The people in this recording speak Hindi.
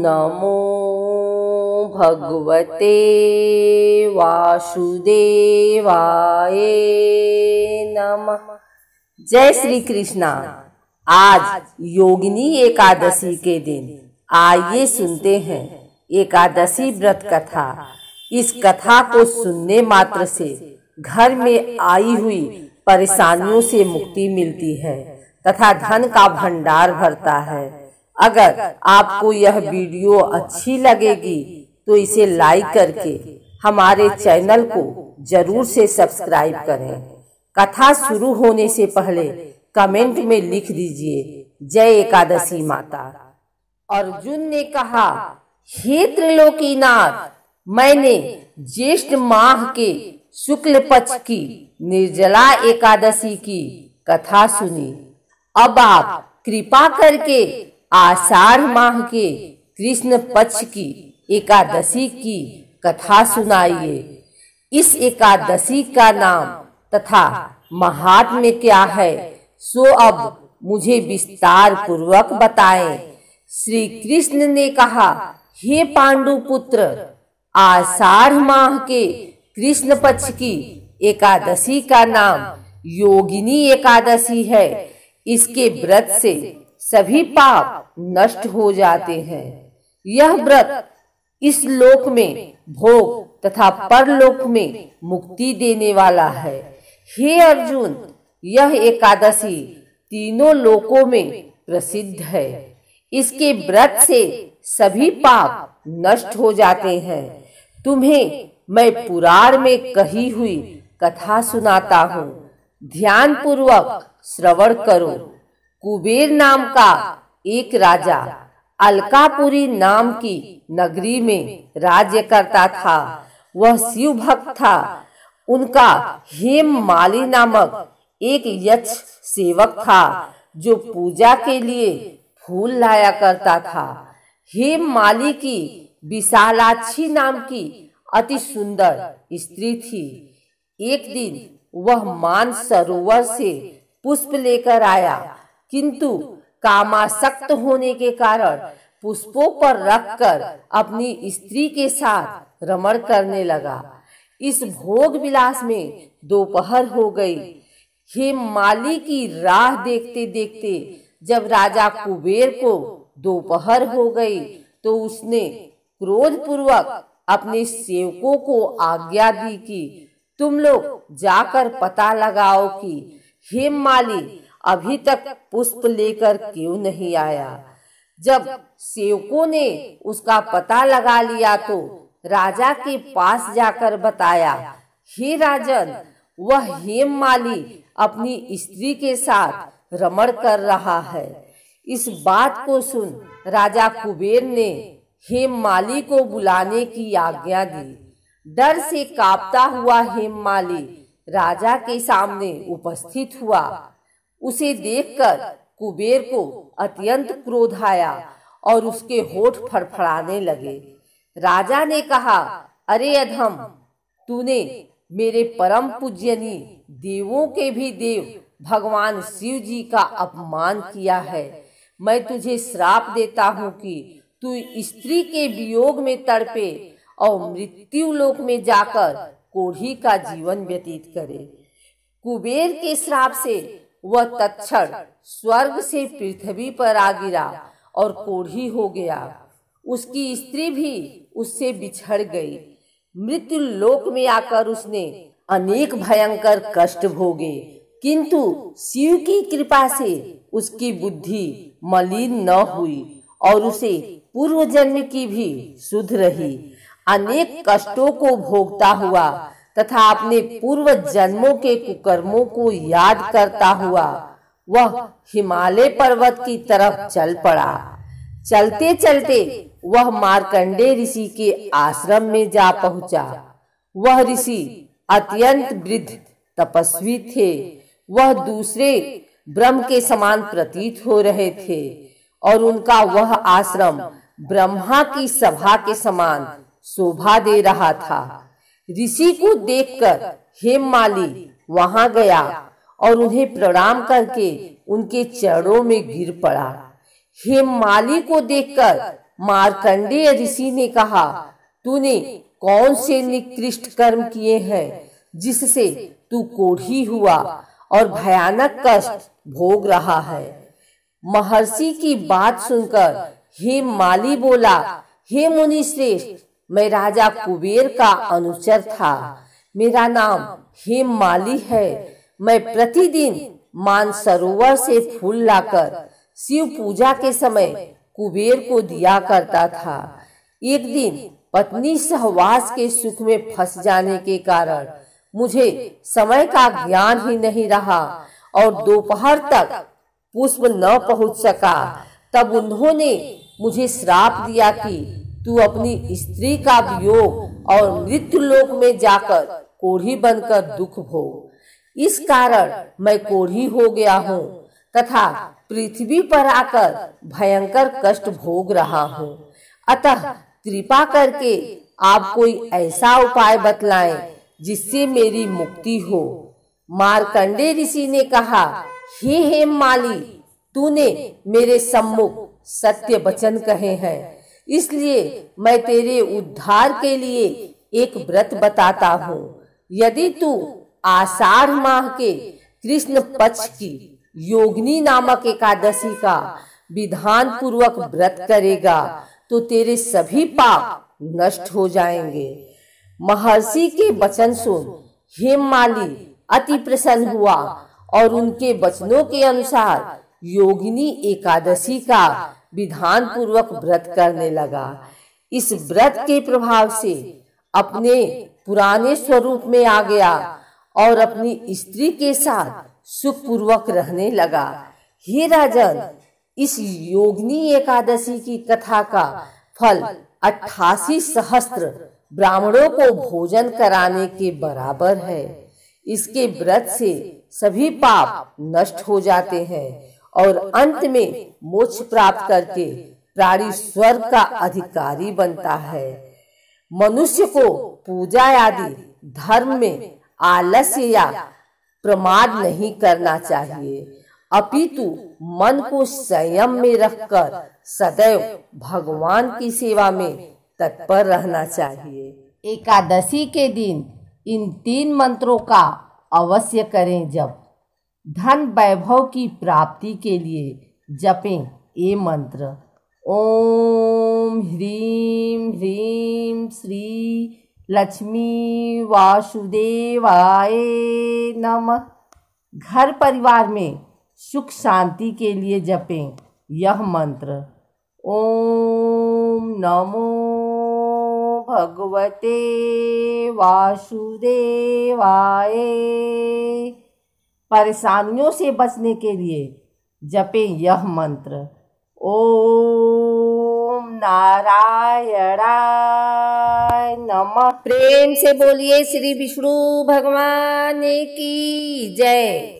नमो भगवते वासुदेवाय नमः जय श्री कृष्णा आज योगिनी एकादशी के दिन आइए सुनते हैं एकादशी व्रत कथा इस कथा को सुनने मात्र से घर में आई हुई परेशानियों से मुक्ति मिलती है तथा धन का भंडार भरता है अगर आपको यह वीडियो अच्छी लगेगी तो इसे तो लाइक करके हमारे चैनल को जरूर से सब्सक्राइब करें कथा शुरू होने से पहले कमेंट में लिख दीजिए जय एकादशी माता अर्जुन ने कहा हे त्रिलोकीनाथ मैंने ज्येष्ठ माह के शुक्ल पक्ष की निर्जला एकादशी की कथा सुनी अब आप कृपा करके आषाढ़ माह के कृष्ण पक्ष की एकादशी की कथा सुनाइए इस एकादशी का नाम तथा महात्म्य क्या है सो अब मुझे विस्तार पूर्वक बताएं। श्री कृष्ण ने कहा हे पांडु पुत्र आषाढ़ माह के कृष्ण पक्ष की एकादशी का नाम योगिनी एकादशी है इसके व्रत से सभी पाप नष्ट हो जाते हैं यह व्रत इस लोक में भोग तथा परलोक में मुक्ति देने वाला है हे अर्जुन यह एकादशी तीनों लोकों में प्रसिद्ध है इसके व्रत से सभी पाप नष्ट हो जाते हैं तुम्हें मैं पुराण में कही हुई कथा सुनाता हूँ ध्यान पूर्वक श्रवण करो कुबेर नाम का एक राजा अलकापुरी नाम की नगरी में राज्य करता था वह शिव भक्त था उनका हेम माली नामक एक यक्ष सेवक था जो पूजा के लिए फूल लाया करता था हेम माली की विशालाक्षी नाम की अति सुंदर स्त्री थी एक दिन वह मान सरोवर से पुष्प लेकर आया किंतु कामासक्त होने के कारण पुष्पों पर रखकर अपनी स्त्री के साथ रमण करने लगा इस भोग विलास में दोपहर हो गई हेमाली की राह देखते देखते जब राजा कुबेर को दोपहर हो गई तो उसने क्रोध पूर्वक अपने सेवकों को आज्ञा दी कि तुम लोग जाकर पता लगाओ कि माली अभी तक पुष्प लेकर क्यों नहीं आया जब सेवकों ने उसका पता लगा लिया तो राजा के पास जाकर बताया हे राजन वह हेम माली अपनी स्त्री के साथ रमण कर रहा है इस बात को सुन राजा कुबेर ने हेम माली को बुलाने की आज्ञा दी डर से कांपता हुआ हेम माली राजा के सामने उपस्थित हुआ उसे देखकर कुबेर को अत्यंत क्रोध आया और उसके होठ फड़फड़ाने लगे राजा ने कहा अरे अधम तूने मेरे परम पूज्यनी देवों के भी देव भगवान शिव जी का अपमान किया है मैं तुझे श्राप देता हूँ कि तू स्त्री के वियोग में तड़पे और मृत्यु लोक में जाकर कोढ़ी का जीवन व्यतीत करे कुबेर के श्राप से वह तत्क्षण स्वर्ग से पृथ्वी पर आ गिरा और कोढ़ी हो गया उसकी स्त्री भी उससे बिछड़ गई मृत्यु लोक में आकर उसने अनेक भयंकर कष्ट भोगे किंतु शिव की कृपा से उसकी बुद्धि मलिन न हुई और उसे पूर्व जन्म की भी सुध रही अनेक कष्टों को भोगता हुआ तथा अपने पूर्व जन्मों के कुकर्मों को याद करता हुआ वह हिमालय पर्वत की तरफ चल पड़ा चलते चलते वह मार्कंडे ऋषि के आश्रम में जा पहुंचा वह ऋषि अत्यंत वृद्ध तपस्वी थे वह दूसरे ब्रह्म के समान प्रतीत हो रहे थे और उनका वह आश्रम ब्रह्मा की सभा के समान शोभा दे रहा था ऋषि को देखकर हेम माली वहां गया और उन्हें प्रणाम करके उनके चरणों में गिर पड़ा हेम माली को देखकर मारकंडेय ऋषि ने कहा तूने कौन से निकृष्ट कर्म किए हैं जिससे तू कोढ़ी हुआ और भयानक कष्ट भोग रहा है महर्षि की बात सुनकर हे माली बोला हे मुनि श्रेष्ठ मैं राजा कुबेर का अनुचर था मेरा नाम हेम माली है मैं प्रतिदिन मानसरोवर से फूल लाकर शिव पूजा के समय कुबेर को दिया करता था एक दिन पत्नी सहवास के सुख में फंस जाने के कारण मुझे समय का ज्ञान ही नहीं रहा और दोपहर तक पुष्प न पहुंच सका तब उन्होंने मुझे श्राप दिया कि तू अपनी स्त्री का वियोग और मृत्यु लोक में जाकर कोढ़ी बनकर दुख भोग इस कारण मैं कोढ़ी हो गया हूँ तथा पृथ्वी पर आकर भयंकर कष्ट भोग रहा हूँ अतः कृपा करके आप कोई ऐसा उपाय बतलाएं जिससे मेरी मुक्ति हो मारकंडे ऋषि ने कहा हे हेम माली तूने मेरे सम्मुख सत्य वचन कहे हैं इसलिए मैं तेरे उद्धार के लिए एक व्रत बताता हूँ यदि तू आषाढ़ माह के कृष्ण पक्ष की योगनी नामक एकादशी का विधान पूर्वक व्रत करेगा तो तेरे सभी पाप नष्ट हो जाएंगे महर्षि के वचन सुन हेम माली अति प्रसन्न हुआ और उनके वचनों के अनुसार योगिनी एकादशी का विधान पूर्वक व्रत करने लगा इस व्रत के प्रभाव से अपने पुराने स्वरूप में आ गया और अपनी स्त्री के साथ सुख पूर्वक रहने लगा हे राजन इस योगनी एकादशी की कथा का फल अठासी सहस्त्र ब्राह्मणों को भोजन कराने के बराबर है इसके व्रत से सभी पाप नष्ट हो जाते हैं और अंत में मोक्ष प्राप्त करके प्राणी स्वर्ग का अधिकारी बनता है मनुष्य को पूजा आदि धर्म में आलस्य या प्रमाद नहीं करना चाहिए अपितु मन को संयम में रखकर सदैव भगवान की सेवा में तत्पर रहना चाहिए एकादशी के दिन इन तीन मंत्रों का अवश्य करें जब धन वैभव की प्राप्ति के लिए जपें ये मंत्र ओम ह्रीम ह्रीम श्री लक्ष्मी वासुदेवाय नमः घर परिवार में सुख शांति के लिए जपें यह मंत्र ओम नमो भगवते वासुदेवाय परेशानियों से बचने के लिए जपे यह मंत्र ओम नारायणाय नमः प्रेम से बोलिए श्री विष्णु भगवान की जय